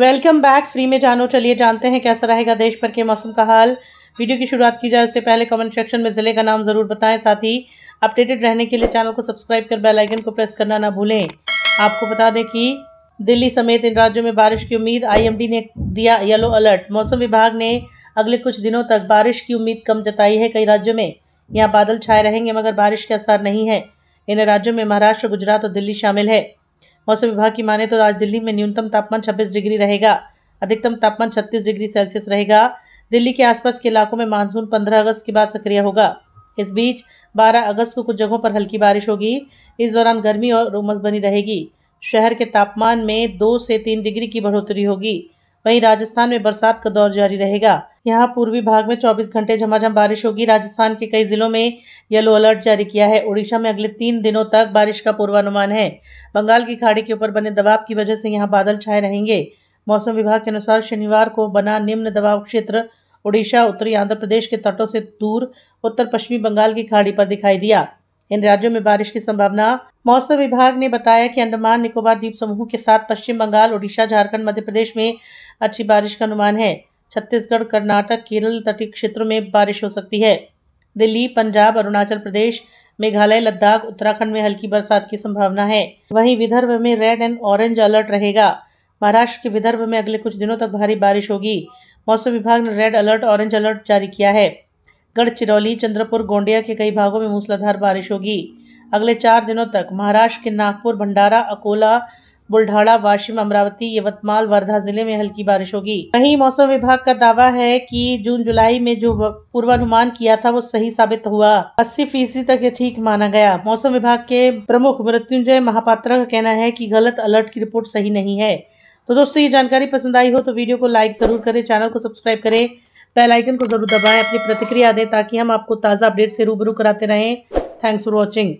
welcome back free में जानो चलिए जानते हैं कैसा रहेगा देश भर के मौसम का हाल वीडियो की शुरुआत की जाए उससे पहले कमेंट सेक्शन में ज़िले का नाम ज़रूर बताएं साथ ही अपडेटेड रहने के लिए चैनल को सब्सक्राइब कर बेल आइकन को प्रेस करना ना भूलें आपको बता दें कि दिल्ली समेत इन राज्यों में बारिश की उम्मीद आई ने दिया येलो अलर्ट मौसम विभाग ने अगले कुछ दिनों तक बारिश की उम्मीद कम जताई है कई राज्यों में यहाँ बादल छाए रहेंगे मगर बारिश के आसार नहीं है इन राज्यों में महाराष्ट्र गुजरात और दिल्ली शामिल है मौसम विभाग की माने तो आज दिल्ली में न्यूनतम तापमान छब्बीस डिग्री रहेगा अधिकतम तापमान छत्तीस डिग्री सेल्सियस रहेगा दिल्ली के आसपास के इलाकों में मानसून पंद्रह अगस्त के बाद सक्रिय होगा इस बीच 12 अगस्त को कुछ जगहों पर हल्की बारिश होगी इस दौरान गर्मी और उमस बनी रहेगी शहर के तापमान में दो से तीन डिग्री की बढ़ोतरी होगी वहीं राजस्थान में बरसात का दौर जारी रहेगा यहाँ पूर्वी भाग में 24 घंटे झमाझम बारिश होगी राजस्थान के कई जिलों में येलो अलर्ट जारी किया है ओडिशा में अगले तीन दिनों तक बारिश का पूर्वानुमान है बंगाल की खाड़ी के ऊपर बने दबाव की वजह से यहाँ बादल छाए रहेंगे मौसम विभाग के अनुसार शनिवार को बना निम्न दबाव क्षेत्र ओडिशा उत्तरी आंध्र प्रदेश के तटों से दूर उत्तर पश्चिमी बंगाल की खाड़ी पर दिखाई दिया इन राज्यों में बारिश की संभावना मौसम विभाग ने बताया कि अंडमान निकोबार द्वीप समूह के साथ पश्चिम बंगाल ओडिशा झारखंड मध्य प्रदेश में अच्छी बारिश का अनुमान है छत्तीसगढ़ कर्नाटक केरल तटीय क्षेत्रों में बारिश हो सकती है दिल्ली पंजाब अरुणाचल प्रदेश मेघालय लद्दाख उत्तराखंड में हल्की बरसात की संभावना है वहीं विदर्भ में रेड एंड ऑरेंज अलर्ट रहेगा महाराष्ट्र के विदर्भ में अगले कुछ दिनों तक भारी बारिश होगी मौसम विभाग ने रेड अलर्ट ऑरेंज अलर्ट जारी किया है गढ़चिरौली चंद्रपुर गोंडिया के कई भागों में मूसलाधार बारिश होगी अगले चार दिनों तक महाराष्ट्र के नागपुर भंडारा अकोला बुल्ढाड़ा वाशिम अमरावती यवतमाल वर्धा जिले में हल्की बारिश होगी वहीं मौसम विभाग का दावा है कि जून जुलाई में जो पूर्वानुमान किया था वो सही साबित हुआ अस्सी फीसदी तक ये ठीक माना गया मौसम विभाग के प्रमुख मृत्युंजय महापात्रा का कहना है की गलत अलर्ट की रिपोर्ट सही नहीं है तो दोस्तों ये जानकारी पसंद आई हो तो वीडियो को लाइक जरूर करें चैनल को सब्सक्राइब करें बेल आइकन को जरूर दबाएं अपनी प्रतिक्रिया दें ताकि हम आपको ताज़ा अपडेट से रूबरू कराते रहें थैंक्स फॉर वॉचिंग